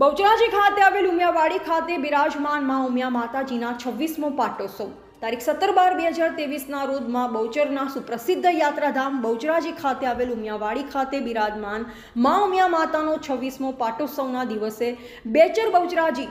બહુચરાજી ખાતે આવેલ ઉમિયાવાડી ખાતે બિરાજમાન માં ઉમિયા માતાજીના છવ્વીસમો પાટોત્સવ તારીખ સત્તર બાર બે હજાર તેવીસના રોજમાં બહુચરના સુપ્રસિદ્ધ યાત્રાધામ બહુચરાજી ખાતે આવેલ ઉમિયાવાડી ખાતે બિરાજમાન મા ઉમિયા માતાનો છવ્વીસમો પાટોત્સવના દિવસે બેચર બહુચરાજી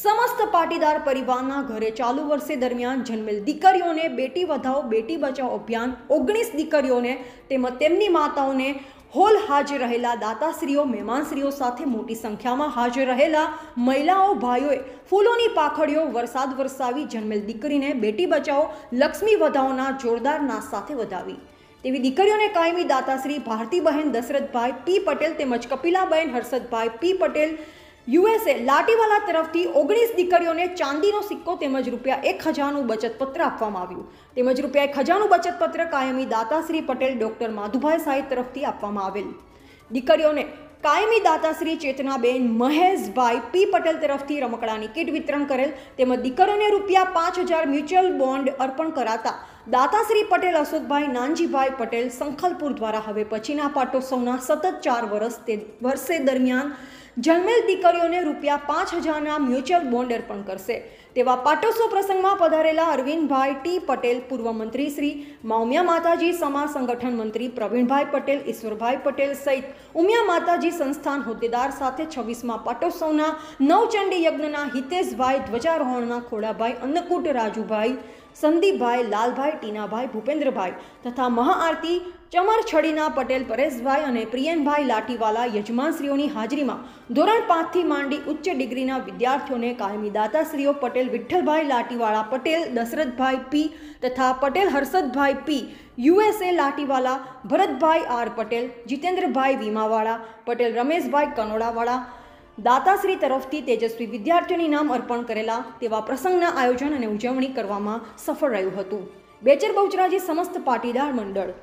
સમસ્ત પાટીદાર પરિવારના ઘરે ચાલુ વર્ષે દરમિયાન જન્મેલ દીકરીઓને બેટી વધાઓ બેટી બચાઓ અભિયાન ઓગણીસ દીકરીઓને તેમજ તેમની માતાઓને હોલ હાજર રહેલા દાતાશ્રીઓ મહેમાનશ્રીઓ સાથે મોટી સંખ્યામાં હાજર રહેલા મહિલાઓ ભાઈઓએ ફૂલોની પાખડીઓ વરસાદ વરસાવી જન્મેલ દીકરીને બેટી બચાવો લક્ષ્મી વધાઓના જોરદાર નાશ સાથે વધાવી તેવી દીકરીઓને કાયમી દાતાશ્રી ભારતીબહેન દશરથભાઈ પી પટેલ તેમજ કપિલાબહેન હર્ષદભાઈ પી પટેલ યુએસએ લાટીવાલા તરફથી ઓગણીસ દીકરીઓને ચાંદીનો સિક્કો તેમજ રૂપિયા એક હજારનું બચતપત્ર આપવામાં આવ્યું તેમજ રૂપિયા એક હજારનું બચતપત્ર કાયમી દાતાશ્રી પટેલ ડૉક્ટર માધુભાઈ સાહેબ તરફથી આપવામાં આવેલ દીકરીઓને કાયમી દાતાશ્રી ચેતનાબેન મહેશભાઈ પી પટેલ તરફથી રમકડાની કીટ વિતરણ કરેલ તેમજ દીકરીઓને રૂપિયા પાંચ હજાર મ્યુચ્યુઅલ બોન્ડ અર્પણ કરાતા દાતાશ્રી પટેલ અશોકભાઈ નાનજીભાઈ પટેલ સંખલપુર દ્વારા હવે પછીના પાટોત્સવના સતત ચાર વર્ષ તે વર્ષે દરમિયાન જન્મેલ દીકરીઓને રૂપિયા પાંચ હજારના મ્યુચ્યુઅલ બોન્ડ અર્પણ કરશે તેવા પાટોસો પ્રસંગમાં પધારેલા અરવિંદભાઈ ટી પટેલ પૂર્વ મંત્રી શ્રી માઉમિયા માતાજી સમાજ સંગઠન મંત્રી પ્રવીણભાઈ પટેલ ઈશ્વરભાઈ પટેલ સહિત ઉમિયા માતાજી સંસ્થાન હોદ્દેદાર સાથે છવ્વીસમાં પાટોત્સવના નવચંડી યજ્ઞના હિતેશભાઈ ધ્વજારોહણના ખોડાભાઈ અન્નકૂટ રાજુભાઈ સંદીપભાઈ લાલભાઈ ટીનાભાઈ ભૂપેન્દ્રભાઈ તથા મહાઆરતી ચમરછડીના પટેલ પરેશભાઈ અને પ્રિયનભાઈ લાટીવાલા યજમાનશ્રીઓની હાજરીમાં ધોરણ પાંચથી માંડી ઉચ્ચ ડિગ્રીના વિદ્યાર્થીઓને કાયમી દાતાશ્રીઓ પટેલ વિઠ્ઠલભાઈ લાટીવાળા પટેલ દશરથભાઈ પી તથા Patel Harshadbhai P USA Latiwala Bharatbhai R Patel Jitendrabhai Vimawala Patel Rameshbhai Kanodawala દાતાશ્રી તરફથી તેજસ્વી વિદ્યાર્થીઓની નામ અર્પણ કરેલા તેવા પ્રસંગના આયોજન અને ઉજવણી કરવામાં સફળ રહ્યું હતું બેચર બહુચરાજી સમસ્ત પાટીદાર મંડળ